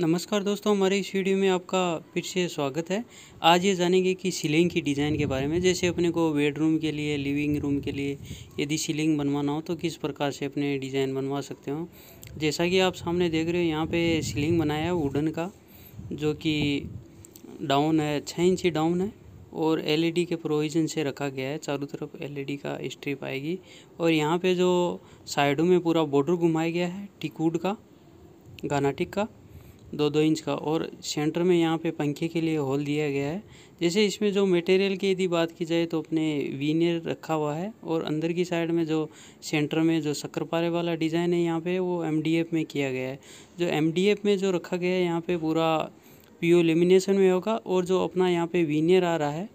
नमस्कार दोस्तों हमारे इस वीडियो में आपका फिर से स्वागत है आज ये जानेंगे कि सीलिंग की डिज़ाइन के बारे में जैसे अपने को बेडरूम के लिए लिविंग रूम के लिए यदि सीलिंग बनवाना हो तो किस प्रकार से अपने डिज़ाइन बनवा सकते हो जैसा कि आप सामने देख रहे हो यहाँ पे सीलिंग बनाया है वुडन का जो कि डाउन है छः इंची डाउन है और एल के प्रोविज़न से रखा गया है चारों तरफ एल का स्ट्रिप आएगी और यहाँ पर जो साइडों में पूरा बॉर्डर घुमाया गया है टिकूड का गानाटिक का दो दो इंच का और सेंटर में यहाँ पे पंखे के लिए होल दिया गया है जैसे इसमें जो मटेरियल की यदि बात की जाए तो अपने वीनियर रखा हुआ है और अंदर की साइड में जो सेंटर में जो शक्करपारे वाला डिज़ाइन है यहाँ पे वो एम में किया गया है जो एम में जो रखा गया है यहाँ पे पूरा प्यो लेमिनेशन में होगा और जो अपना यहाँ पर वीनियर आ रहा है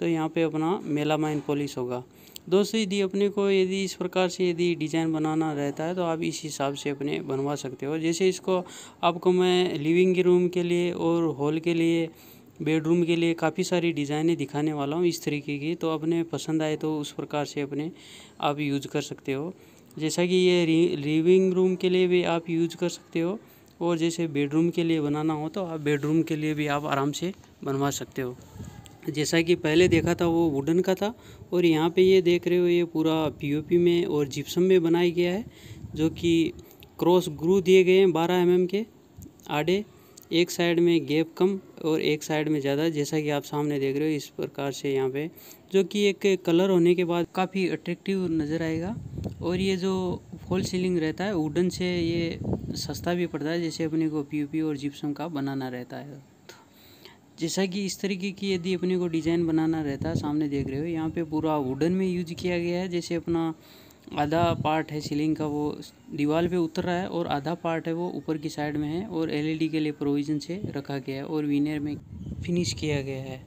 तो यहाँ पर अपना मेलामाइन पॉलिश होगा दोस्तों यदि अपने को यदि इस प्रकार से यदि डिज़ाइन बनाना रहता है तो आप इस हिसाब से अपने बनवा सकते हो जैसे इसको आपको मैं लिविंग रूम के लिए और हॉल के लिए बेडरूम के लिए काफ़ी सारी डिज़ाइनें दिखाने वाला हूँ इस तरीके की तो अपने पसंद आए तो उस प्रकार से अपने आप यूज कर सकते हो जैसा कि ये लिविंग रूम के लिए भी आप यूज कर सकते हो और जैसे बेडरूम के लिए बनाना हो तो आप बेडरूम के लिए भी आप आराम से बनवा सकते हो जैसा कि पहले देखा था वो वुडन का था और यहाँ पे ये देख रहे हो ये पूरा पीओपी में और जिप्सम में बनाया गया है जो कि क्रॉस ग्रू दिए गए हैं बारह एम mm के आड़े एक साइड में गैप कम और एक साइड में ज़्यादा जैसा कि आप सामने देख रहे हो इस प्रकार से यहाँ पे जो कि एक कलर होने के बाद काफ़ी अट्रैक्टिव नज़र आएगा और ये जो फॉल सीलिंग रहता है वुडन से ये सस्ता भी पड़ता है जैसे अपने को पीओपी और जिप्सम का बनाना रहता है जैसा कि इस तरीके की यदि अपने को डिज़ाइन बनाना रहता है सामने देख रहे हो यहाँ पे पूरा वुडन में यूज किया गया है जैसे अपना आधा पार्ट है सीलिंग का वो दीवार पे उतर रहा है और आधा पार्ट है वो ऊपर की साइड में है और एलईडी e के लिए प्रोविज़न से रखा गया है और विनर में फिनिश किया गया है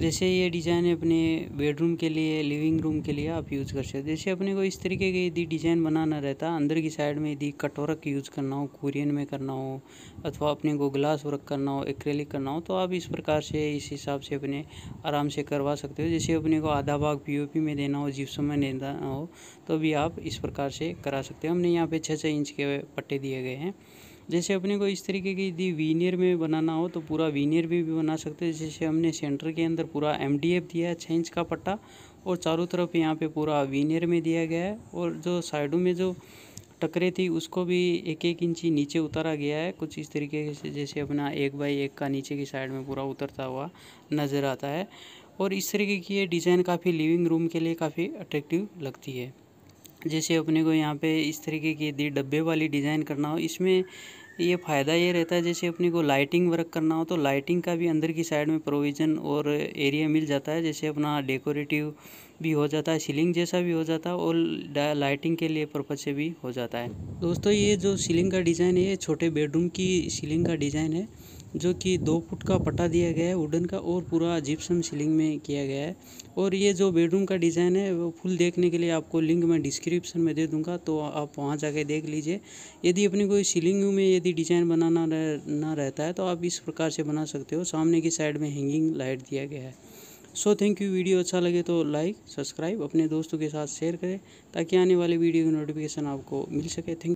जैसे ये डिज़ाइन अपने बेडरूम के लिए लिविंग रूम के लिए आप यूज़ कर सकते हो जैसे अपने को इस तरीके के यदि डिज़ाइन बनाना रहता अंदर की साइड में यदि कटोरक यूज़ करना हो कुरियन में करना हो अथवा अपने को ग्लास वर्क करना हो एक्रेलिक करना हो तो आप इस प्रकार से इस हिसाब से अपने आराम से करवा सकते हो जैसे अपने को आधा भाग पी में देना हो जिप्सम में देना हो तो भी आप इस प्रकार से करा सकते हो हमने यहाँ पर छः छः इंच के पट्टे दिए गए हैं जैसे अपने को इस तरीके की यदि वीनियर में बनाना हो तो पूरा वीनियर भी, भी बना सकते हैं जैसे हमने सेंटर के अंदर पूरा एम दिया है छः इंच का पट्टा और चारों तरफ यहाँ पे पूरा वीनियर में दिया गया है और जो साइडों में जो टकरे थी उसको भी एक एक इंची नीचे उतारा गया है कुछ इस तरीके से जैसे अपना एक बाई एक का नीचे की साइड में पूरा उतरता हुआ नज़र आता है और इस तरीके की ये डिज़ाइन काफ़ी लिविंग रूम के लिए काफ़ी अट्रैक्टिव लगती है जैसे अपने को यहाँ पे इस तरीके की यदि डब्बे वाली डिज़ाइन करना हो इसमें ये फ़ायदा ये रहता है जैसे अपने को लाइटिंग वर्क करना हो तो लाइटिंग का भी अंदर की साइड में प्रोविज़न और एरिया मिल जाता है जैसे अपना डेकोरेटिव भी हो जाता है सीलिंग जैसा भी हो जाता है और लाइटिंग के लिए पर्पज से भी हो जाता है दोस्तों ये जो सीलिंग का डिज़ाइन है ये छोटे बेडरूम की सीलिंग का डिज़ाइन है जो कि दो फुट का पट्टा दिया गया है वुडन का और पूरा जिप्सम सीलिंग में किया गया है और ये जो बेडरूम का डिज़ाइन है वो फुल देखने के लिए आपको लिंक मैं डिस्क्रिप्शन में दे दूंगा तो आप वहाँ जाके देख लीजिए यदि अपनी कोई सीलिंग में यदि डिज़ाइन बनाना रह, ना रहता है तो आप इस प्रकार से बना सकते हो सामने की साइड में हैंगिंग लाइट दिया गया है सो थैंक यू वीडियो अच्छा लगे तो लाइक सब्सक्राइब अपने दोस्तों के साथ शेयर करें ताकि आने वाले वीडियो की नोटिफिकेशन आपको मिल सके थैंक